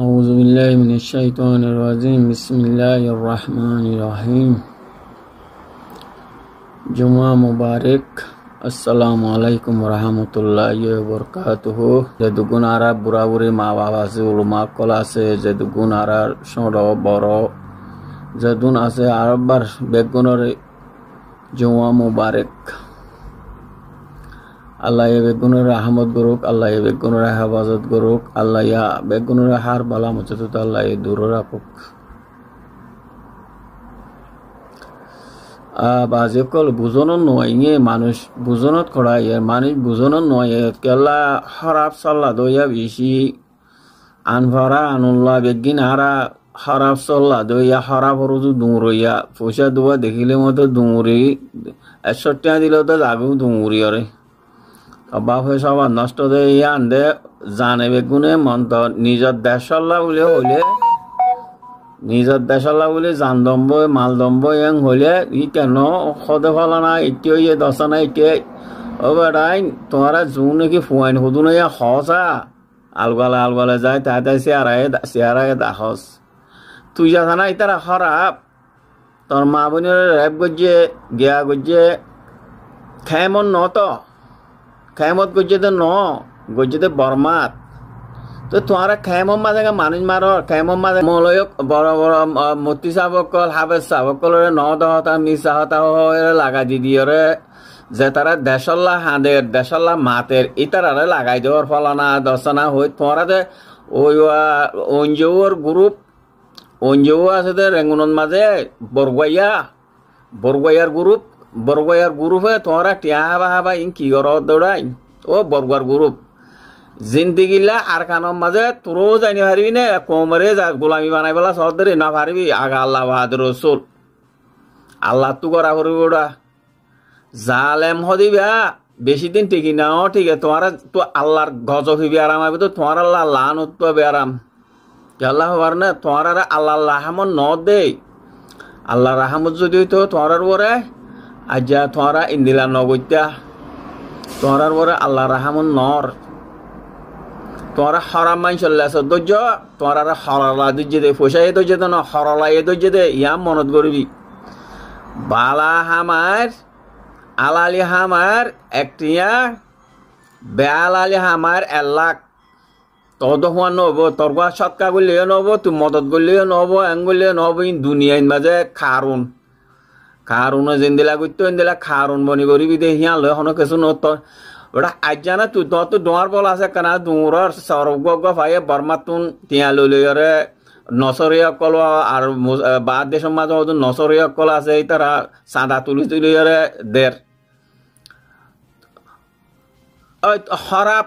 أعوذ بالله من الشيطان الرجيم بسم الله الرحمن الرحيم জুমা মুবারক আসসালামু আলাইকুম রহমতুল্লাহ বরকাতহ যেদুগুণ আরা বুড়া বুড়ি মা বাবা আছে উলমা কল আছে যেদুগুণ আরার সর বড় যেদুন আছে আরববার বেগুনের জুমা মুবারক আল্লাহ বেগুনের আহমদ গরুক আল্লাহ বেগুনের হেফাজত গরুক আল্লাহ ইয়া বেগুনের হার বালা মুচত আল্লাহ দূর রাখুক বা যেকল বুজনত নয় মানুষ বুজনত করা ইয়ে মানুষ বুজনত নয় কেলা হরাব সাল্লা দইয়া বেশি আনভারা আনুল্লা বেগিন হারা খৰাপ চলা দৈ ইয়া খৰাপ সৰুতো ডুঙৰীয়া পইচা দোৱা দেখিলে মইতো ডুঙৰি এচটীয়া দিলেতো যাবিও ডুঙৰিয়ৰে কাবা পইচা বা নষ্ট দে ইয়া আন্দে জানে বেগুণে মন তই নিজৰ দেহ চলা বুলি হ'লে নিজৰ দেহ চলা বুলি জান দম্ব মাল দম্ব এং হ'লে ই কেন সদে ফলা নাই এতিয়াও ইয়ে দচা নাই এতিয়াই অ তোমাৰ যোন নেকি ফুৱাইন সুধো নে ইয়াক সচ আ আলগালে আলগালে যায় তাতে চেয়াৰাহে চেয়াৰাহে দাসছ তুই জানাই তারা খারাপ তোর মা বোনের র্যাব গজ্জে গেয়া গজ্জে খেমন নত খেমত তো ন গজ্জে তো বরমাত তো তোমারা খেমন মাঝে মানুষ মার খেমন মাঝে মলয় বড় বড় মতি সাবকল হাবেজ সাবকল ন দহতা মিসাহতা লাগা দি রে যে তারা দেশল্লা হাঁদের দেশল্লা মাতের ইতারারে লাগাই দেওয়ার ফলানা দর্শনা হই তোমার যে ওই অঞ্জুর গ্রুপ অঞ্জেও আছে দে মাজে মাঝে বরগুয়া বরগুয়ার গ্রুপ বরগুয়ার গ্রুপে তোমরা টিয়া হাবা হাবা ইন কি গর দৌড়াই ও বরগুয়ার গ্রুপ জিন্দিগিলা আর কানোর মাঝে তোরও জানি পারবি না কোমরে যা গোলামি বানাই পেলা সহজ ধরে না পারবি আগা আল্লাহ বাহাদুর রসুল আল্লাহ তো করা করবি ওটা জালেম হদিবা বেশি দিন টিকি নাও ঠিক আছে তোমারা তো আল্লাহর গজব হইবে আরাম হবে তো তোমার আল্লাহ লান উত্তবে আরাম আল্লাহ হওয়ার না তোমার আর আল্লাহ রাহামত ন দেই আল্লাহ রাহামত যদি হইতো তোমার আর বরে আজ্জা তোমারা ইন্দিলা নগত্যা তোমার আর বরে আল্লাহ রাহামত নর তোমার হরাম মাইন চলে আস ধৈর্য তোমার আর হরলা ধৈর্য দে পয়সা এ ধৈর্য দে না হরলা এ ধৈর্য দে ইয়া মনত করিবি বালা হামার আলালি হামার একটিয়া বেআলালি হামার এক লাখ তহত হওয়া নহব তর্কা সৎকা করলেও নহব তুমি মদত করলেও নহব এং করলেও নহব ইন দুনিয়ার মাঝে কারণ কারণে যেন্দিলা করতো এন্দিলা কারণ বনি করিবি দে হিয়া লয় হনো কিছু নত ওটা আজ জানা তুই তো দোয়ার বল আছে কেনা দৌড়ার সর্বজ্ঞ ভাইয়ে বর্মাতুন তিয়া লইলরে নচৰীয়া কল আৰু বাদ দেশ মাজত নচৰীয়া কল আছে তাৰা চাঁদা তুলি তুলিৰে দেৰ শৰাপ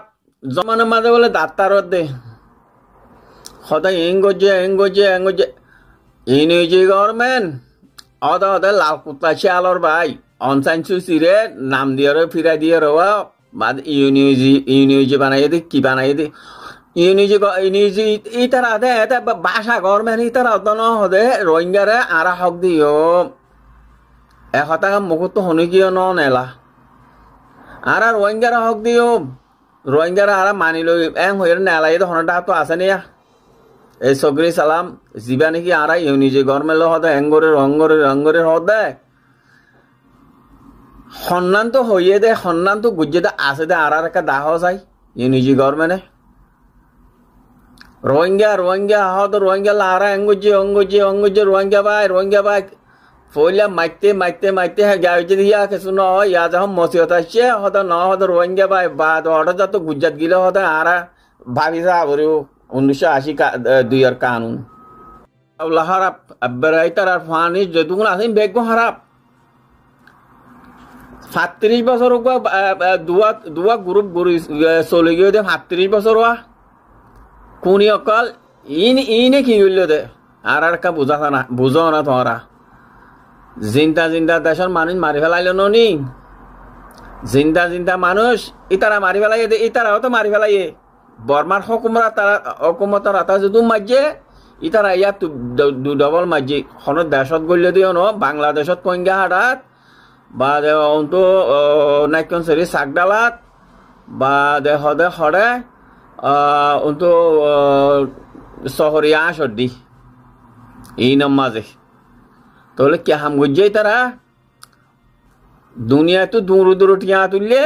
জমানের মাঝে বলে দাঁতারত দে সদায় এং গজে এং গজে এং গজে ইনি যে গরমেন অদ অদে লাল কুত্তা শিয়ালর ভাই অনসাইন চুচিরে নাম দিয়ে রে ফিরাই দিয়ে রোয়া বাদ ইউনিউজি ইউনিউজি বানাই দি কি বানাই দি ইউনিউজি ইউনিউজি ইতারা দে এটা বাসা গরমেন ইতারা অদ ন হদে রোহিঙ্গারে আরা হক দিও এ হতা মুখত শুনি কিয় ন নেলা আর রোহিঙ্গারা হক দিও रोहिंगार मानि लग एल हनटा तो आसने ए सगरी सालाम जीवा निकी आर निजे गर्मेल हद एंगरे अंगरे अंगरे हद तो हो दे सन्नान तो गुजे दे आस दे आर एक दाह जाए निजे गर्मेने रोहिंग्या रोहिंग्या हद रोहिंग्या लारा एंगुजे अंगुजे अंगुजे रोहिंग्या बाय रोहिंग्या बाय ফইলা মাইতে মাইতে মাইতে হ্যাঁ গা হয়েছে ইয়া কিছু ন ইয়া যখন মসিহত আসছে হয়তো ন হয়তো রোহিঙ্গা বা বা অর্ডার যত গুজরাট গিলে হয়তো আর ভাবি যা করে উনিশশো আশি দুইয়ের কানুন হারাপ আব্বারাই আর ফানি যেটুকুন আছেন বেগ হারাপ সাতত্রিশ বছর দুয়া দুয়া গ্রুপ চলে গিয়ে দে সাতত্রিশ বছর হওয়া কোনি অকল ইন ইনে কি দে আর আর কা বুঝা না বুঝো না তোমরা জিন্দা জিন্দা দেশের মানুষ মারি ফেলাইল নি জিন্দা জিন্দা মানুষ ইতারা মারি ফেলাইয়ে দে ইতারাও তো মারি ফেলাইয়ে বর্মার হকুমরা তারা হকুমত রাতা যদি মারছে ইতারা ইয়াত দুডবল মারছে হন দেশত গলিয়ে দিও ন বাংলাদেশত কইঙ্গা হাটাত বা দে অন্তু নাইকন সেরি চাকডালাত বা দে হদে হরে অন্তু শহরিয়া সর্দি এই নাম তাহলে কি হাম গজ্জাই তারা দুনিয়া তো দূর দূর টিয়া তুললে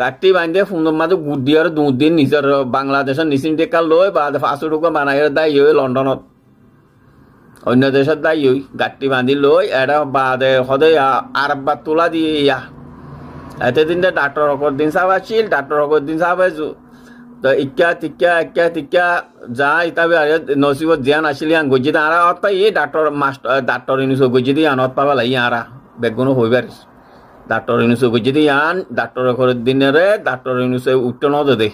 গাটি বান্ধে সুন্দর মাঝে গুড় দিয়ে আর দুধ দিন নিজের বাংলাদেশের নিচিন টেকা লয় বা পাঁচশো টুকু বানাই দায় হয়ে লন্ডনত অন্য দেশের দায় হই গাটি বান্ধি লই এটা বাদে সদে আর তোলা দিয়ে ইয়া এতদিন ডাক্তর অকর দিন চাবাছিল ডাক্তর অকর দিন চাবাইছো তো ইকা তিকা একা তিকা যা ইতাবি আর নসিবত জিয়ান আসিলে আন গজি দা আরা অত এই ডাক্তার মাস্টার ডাক্তার ইনিসো গজি দি আন অত পাবা লাই আরা বেগুনো হইবার ডাক্তার ইনিসো গজি দি আন ডাক্তার ঘর রে ডাক্তার ইনুসে উত্তন দে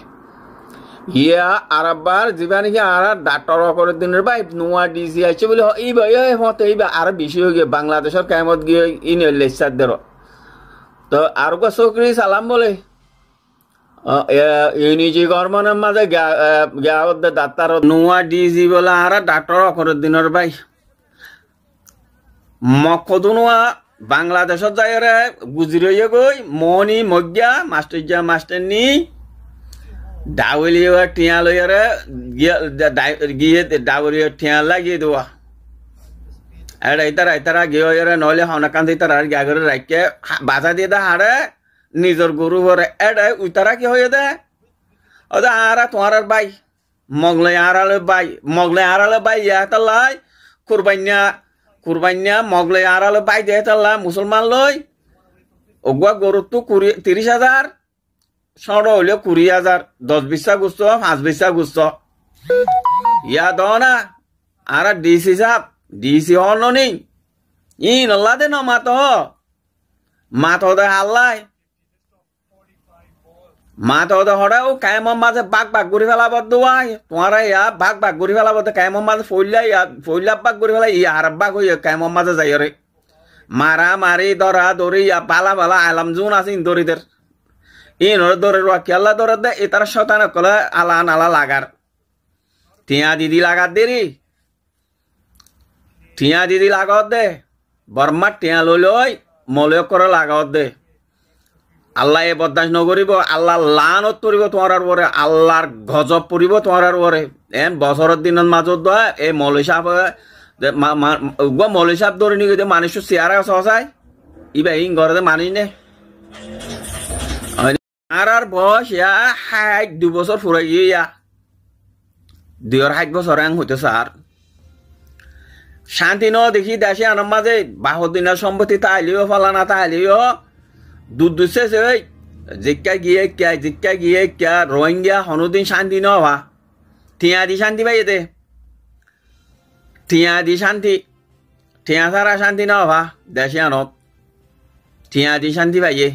ইয়া আরাবার জীবানি কি আরা ডাক্তার করে দিনে ভাই নোয়া ডিসি আছে বলে এই ভাই মত এই আর বেশি হই গে বাংলাদেশের কামত গিয়ে ইন লেকচার দেরো তো আর সোকরি সালাম বলে ইউনিজি গরমনের মাঝে মানে গেয়াবদ্ধ ডাক্তার নোয়া ডিজি বলে আরা ডাক্তার অকরের দিনের ভাই মকদুনোয়া বাংলাদেশত যাইরে গুজরি হয়ে গই মনি মজ্ঞা মাস্টার মাস্টার নি ডাউলিয়া টিয়া লইয়ারে গিয়ে ডাউলিয়া টিয়া লাগিয়ে দেওয়া আর রাইতারা রাইতারা গিয়ে নইলে হনকান্তি তারা গাগরে রাখকে বাধা দিয়ে দা হাড়ে নিজের গরু ঘরে এডাই উতারা কি হয়ে দে ওদা আরা তোমার আর বাই মগলে আড়ালে বাই মগলে আড়ালে বাই ইয়াতালাই লাই কুরবাইনা কুরবাইনা মগলে আড়ালে বাই দেহাতে লাই মুসলমান লই অগুয়া গরু তো কুড়ি তিরিশ হাজার সড় হইলে কুড়ি হাজার দশ বিশা গুস্ত পাঁচ বিশা গুস্ত ইয়া দ না আর ডিসি সাপ ডিসি হন নেই ই নল্লা দে ন মাত মাত দে মা তহঁতে সদায় কায়েমৰ মাজে বাঘ বাঘ ঘূৰি পেলাব দোৱাই তোমাৰে ইয়া বাঘ বাঘ ঘূৰি পেলাব কায়েমৰ মাজে ফৈলা ইয়া ফৈলা বাঘ ঘূৰি পেলাই ইয়াৰ বাঘ হৈ কায়েমৰ মাজে যাই ৰে মাৰা মাৰি দৰা দৌৰি ইয়া পালা পালা আলাম জোন আছে ইন্দোরিদের ইনরে দৌড়ে রা কেলা দৌড়ে দে এ তারা শতান কলে আলা নালা লাগার টিয়া দিদি লাগার দেরি টিয়া দিদি লাগাও দে বর্মার টিয়া লই লই মলয় করে লাগাও দে আল্লাহ বদাস নকরিব আল্লাহ লানত পরিব তোমার পরে আল্লাহর গজব পরিব তোমার পরে এন বছরের দিনের মাজত দোয়া এই মলিসাপ মলিসাপ ধরে গিয়ে মানুষ চেয়ারা সহসায় ইবা ইং ঘরে মানি নে আর বয়স ইয়া ষাট দুই বছর গিয়ে ইয়া দুই ষাট বছর এং হইতে স্যার শান্তি ন দেখি দেশে আনার মাঝে বাহর সম্পত্তি তাহলেও ফালানা তাহলেও দুধ দুধ ওই জিকা গিয়ে কে জিকা গিয়ে কে রোহিঙ্গা হনুদিন শান্তি ন ভা দি শান্তি ভাই এতে দি শান্তি ঠিয়া সারা শান্তি ন ভা দেশে আনত দি শান্তি এ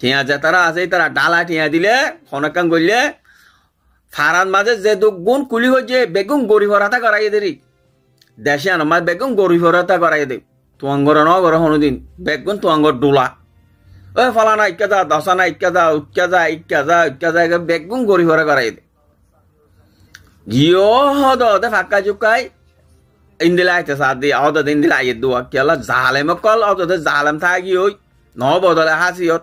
ঠিয়া যে তারা আছে তারা ডালা ঠিয়া দিলে খনকান গলিলে ফারান মাঝে যে গুণ কুলি যে বেগুন গরিবরাতা করাই দেরি দেশে আনো মানে বেগুন গরিবরাতা করাই দে তোয়াঙ্গর ন করে হনুদিন বেগুন তোয়াঙ্গর ডোলা ঐ ফলানা ইকা যা দশানা ইক্কা যা উক্কা যা ইক্কা যা উক্কা যা বেগুন গড়ি ভরা করাই দে জিও হদ দে ফাক্কা চুকাই ইন্দিলা আইতে সাদি হদ ইন্দিলা আইয়ে দুয়া কেলা জালেম কল অত দে জালেম থাকি ওই ন বদলে হাসিয়ত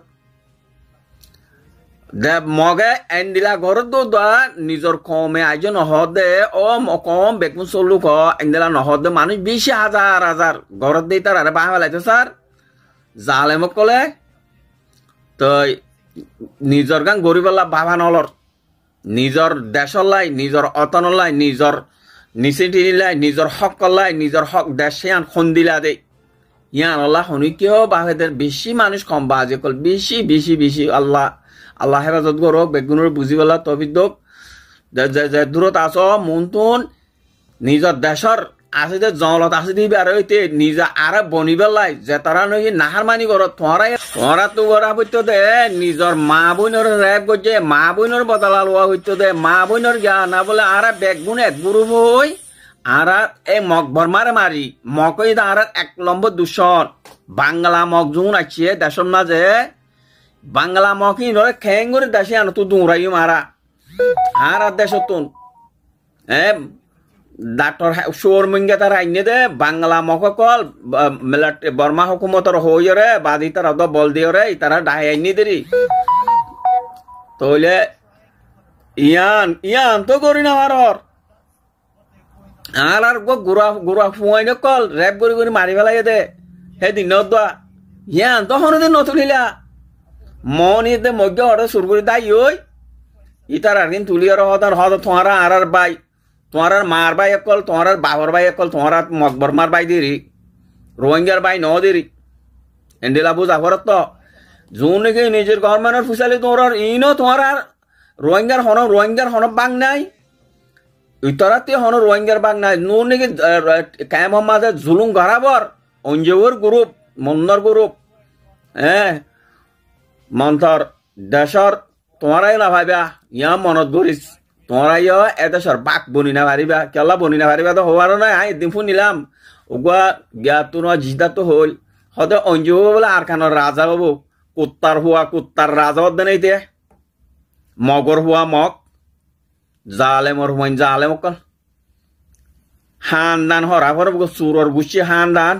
দে মগে এন্দিলা ঘর দো দা নিজর কমে আইজ নহদে ও কম বেগুন চলু ক এন্দিলা নহদে মানুষ বিশ হাজার হাজার ঘর দিয়ে তার আরে বাহালাইতে স্যার জালেম কলে তই নিজৰ গাং গৰিবলা বাবানলৰ নিজৰ দেশলাই নিজৰ অতনলাই নিজৰ নিচিটিনিলাই নিজৰ সকলাই নিজৰ হক দেশিয়ান খন্দিলা দেই ইয়ান আল্লাহ শুনি কিয় বাহেদের বেশি মানুষ কম বাজে কল বেশি বেশি বেশি আল্লাহ আল্লাহ হেফাজত করক বেগুনের পেলা তবিদ্যক দূরত আছ মন তোন নিজৰ দেশৰ আসিতে জলত দিব বের হইতে নিজা আর বনিবে লাই যে তারা নই নাহার মানি করত তোরা তোরা তো গড়া হইতো দে নিজর মা বইনর রেপ গজে মা বইনর বদলা লওয়া হইতো দে মা বইনর গা না বলে আর বেগ গুণ এক গুরু বই আর এ মগ বর্মারে মারি মকই দা আর এক লম্ব দূষণ বাংলা মগ জুন আছে দেশম না যে বাংলা মকই নরে খেঙ্গুর দেশে আনো তো দূরাইও মারা আর দেশ তুন হ্যাঁ ডাক্তর সুর মুঙ্গে তার আইনে দে বাংলা মকল বর্মা হকুমতর হইরে বাদি তার অত বল দিয়রে তারা ডাহে আইনি দেরি তইলে ইয়ান ইয়ান তো করি না আর আর আর গুড়া গুড়া ফুয়াইনে কল রেপ করি করি মারি ফেলাই দে হে দিন দোয়া ইয়ান তো হনে দিন নতুলিলা মন ইতে মজ্ঞ হঠাৎ সুর করে দাই ওই ইতার আর কিন্তু তুলিয়ার হতার হত থা আর বাই তোমার মার বাই অকল তোমার বাহর বাই অকল তোমার মকবরমার বাই দেরি রোহিঙ্গার বাই ন দেরি এন্ডেলা বুঝ আবার তো যোন নাকি নিজের গভর্নমেন্টর ফুসালি তোমার ইন তোমার আর রোহিঙ্গার হন রোহিঙ্গার হন বাং নাই ইতরাতে হন রোহিঙ্গার বাং নাই নো নাকি কায়াম হম্মাদের জুলুম গড়াবর অঞ্জেউর গ্রুপ মন্দর গ্রুপ হ্যাঁ মন্থর দেশর তোমারাই না ভাবিয়া ইয়া মনত ঘুরিস মরাইয় এদেশর বাক বনি না ভারিবা কেলা বনি না ভারিবা তো হওয়ারও নাই আই দিন নিলাম উগুয়া জ্ঞাতু ন জিদা তো হল হতে অঞ্জু হবো বলে আর কানোর রাজা হবো কুত্তার হুয়া কুত্তার রাজা হদ্দে নেই দে মগর হুয়া মগ জালেমর হুমাইন জালেম অকল হান দান হরা হর চুরর বুঝছি হান দান